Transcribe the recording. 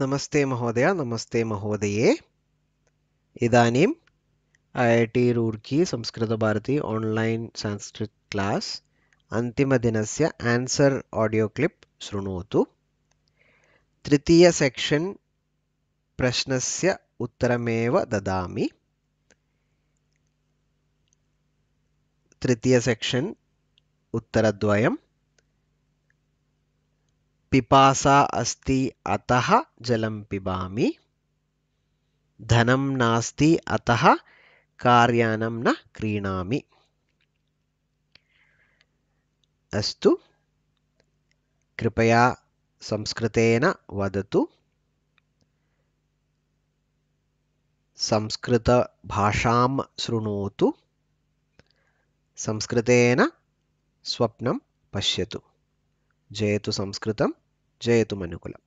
नमस्ते महोदय नमस्ते महोदये इदानीम् I I T Roorkee Samskrita Bharati online Sanskrit class अन्तिमदिनस्य आन्सर् आडियो क्लिप् शृणोतु तृतीय सेक्षन् प्रश्नस्य उत्तरमेव ददामि तृतीय सेक्शन उत्तरद्वयम् पिपासा अस्ति अतः जलं पिबामि धनं नास्ति अतः कार्यानं न क्रीणामि अस्तु कृपया संस्कृतेन वदतु संस्कृतभाषां शृणोतु संस्कृतेन स्वप्नं पश्यतु जयतु संस्कृतं ജയതുമനുകുലം